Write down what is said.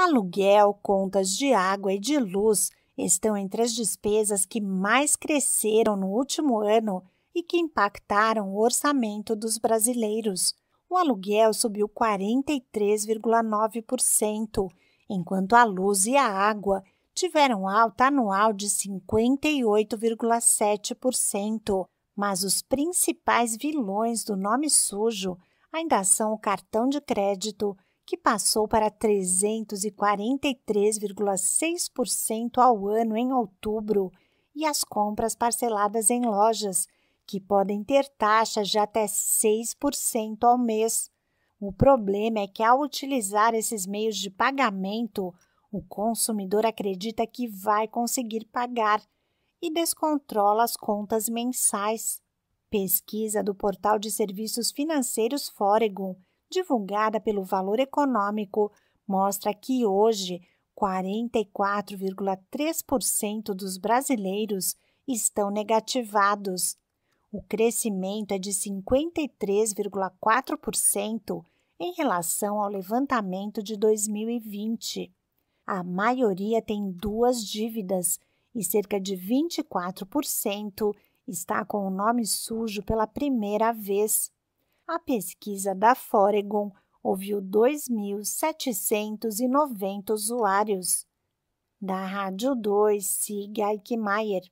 Aluguel, contas de água e de luz estão entre as despesas que mais cresceram no último ano e que impactaram o orçamento dos brasileiros. O aluguel subiu 43,9%, enquanto a luz e a água tiveram alta anual de 58,7%. Mas os principais vilões do nome sujo ainda são o cartão de crédito, que passou para 343,6% ao ano em outubro, e as compras parceladas em lojas, que podem ter taxas de até 6% ao mês. O problema é que, ao utilizar esses meios de pagamento, o consumidor acredita que vai conseguir pagar e descontrola as contas mensais. Pesquisa do portal de serviços financeiros Foregon divulgada pelo Valor Econômico, mostra que hoje 44,3% dos brasileiros estão negativados. O crescimento é de 53,4% em relação ao levantamento de 2020. A maioria tem duas dívidas e cerca de 24% está com o nome sujo pela primeira vez a pesquisa da Foregon ouviu 2.790 usuários. Da Rádio 2, siga Eichmeier.